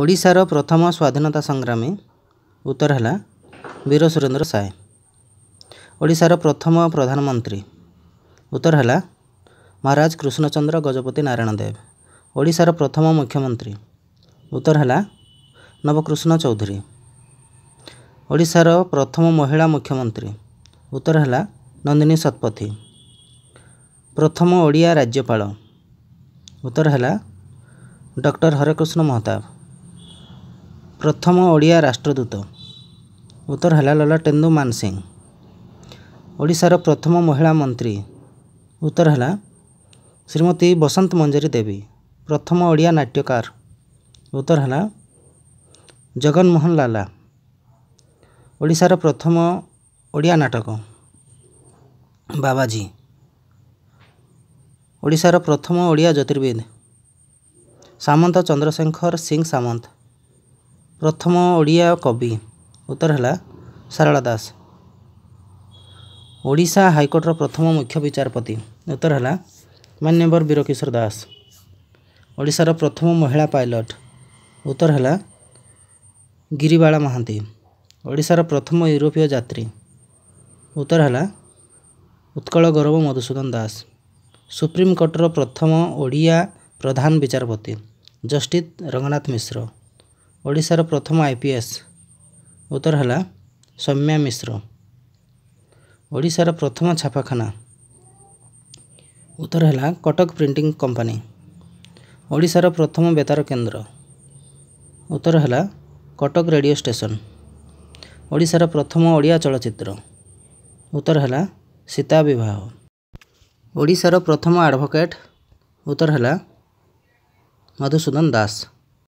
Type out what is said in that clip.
ଓଡ଼ିଶାର ପ୍ରଥମ ସ୍ୱାଧୀନତା ସଂଗ୍ରାମୀ ଉତ୍ତର ହେଲା ବୀର ସୁରେନ୍ଦ୍ର ସାଏ ଓଡ଼ିଶାର ପ୍ରଥମ ପ୍ରଧାନମନ୍ତ୍ରୀ ଉତ୍ତର ହେଲା ମହାରାଜ କୃଷ୍ଣଚନ୍ଦ୍ର ଗଜପତି ନାରାୟଣ ଦେବ ଓଡ଼ିଶାର ପ୍ରଥମ ମୁଖ୍ୟମନ୍ତ୍ରୀ ଉତ୍ତର ହେଲା ନବକୃଷ୍ଣ ଚୌଧୁରୀ ଓଡ଼ିଶାର ପ୍ରଥମ ମହିଳା ମୁଖ୍ୟମନ୍ତ୍ରୀ ଉତ୍ତର ହେଲା ନନ୍ଦିନୀ ଶତପଥୀ ପ୍ରଥମ ଓଡ଼ିଆ ରାଜ୍ୟପାଳ ଉତ୍ତର ହେଲା ଡକ୍ଟର ହରେକୃଷ୍ଣ ମହତାବ ପ୍ରଥମ ଓଡ଼ିଆ ରାଷ୍ଟ୍ରଦୂତ ଉତ୍ତର ହେଲା ଲଲା ଟେନ୍ଦୁ ମାନସିଂ ଓଡ଼ିଶାର ପ୍ରଥମ ମହିଳା ମନ୍ତ୍ରୀ ଉତ୍ତର ହେଲା ଶ୍ରୀମତୀ ବସନ୍ତ ମଞ୍ଜରୀ ଦେବୀ ପ୍ରଥମ ଓଡ଼ିଆ ନାଟ୍ୟକାର ଉତ୍ତର ହେଲା ଜଗନ୍ମୋହନ ଲାଲା ଓଡ଼ିଶାର ପ୍ରଥମ ଓଡ଼ିଆ ନାଟକ ବାବାଜୀ ଓଡ଼ିଶାର ପ୍ରଥମ ଓଡ଼ିଆ ଜ୍ୟୋତିର୍ବିଦ ସାମନ୍ତ ଚନ୍ଦ୍ରଶେଖର ସିଂ ସାମନ୍ତ ପ୍ରଥମ ଓଡ଼ିଆ କବି ଉତ୍ତର ହେଲା ସାରଳା ଦାସ ଓଡ଼ିଶା ହାଇକୋର୍ଟର ପ୍ରଥମ ମୁଖ୍ୟ ବିଚାରପତି ଉତ୍ତର ହେଲା ମାନ୍ୟବର ବୀରକିଶୋର ଦାସ ଓଡ଼ିଶାର ପ୍ରଥମ ମହିଳା ପାଇଲଟ ଉତ୍ତର ହେଲା ଗିରିବାଳା ମହାନ୍ତି ଓଡ଼ିଶାର ପ୍ରଥମ ୟୁରୋପୀୟ ଯାତ୍ରୀ ଉତ୍ତର ହେଲା ଉତ୍କଳ ଗୌରବ ମଧୁସୂଦନ ଦାସ ସୁପ୍ରିମକୋର୍ଟର ପ୍ରଥମ ଓଡ଼ିଆ ପ୍ରଧାନ ବିଚାରପତି ଜଷ୍ଟିସ୍ ରଙ୍ଗନାଥ ମିଶ୍ର ଓଡ଼ିଶାର ପ୍ରଥମ ଆଇ ପି ଏସ୍ ଉତ୍ତର ହେଲା ସୌମ୍ୟା ମିଶ୍ର ଓଡ଼ିଶାର ପ୍ରଥମ ଛାପାଖାନା ଉତ୍ତର ହେଲା କଟକ ପ୍ରିଣ୍ଟିଂ କମ୍ପାନୀ ଓଡ଼ିଶାର ପ୍ରଥମ ବେତାର କେନ୍ଦ୍ର ଉତ୍ତର ହେଲା କଟକ ରେଡ଼ିଓ ଷ୍ଟେସନ ଓଡ଼ିଶାର ପ୍ରଥମ ଓଡ଼ିଆ ଚଳଚ୍ଚିତ୍ର ଉତ୍ତର ହେଲା ସୀତା ବିବାହ ଓଡ଼ିଶାର ପ୍ରଥମ ଆଡ଼ଭୋକେଟ୍ ଉତ୍ତର ହେଲା ମଧୁସୂଦନ ଦାସ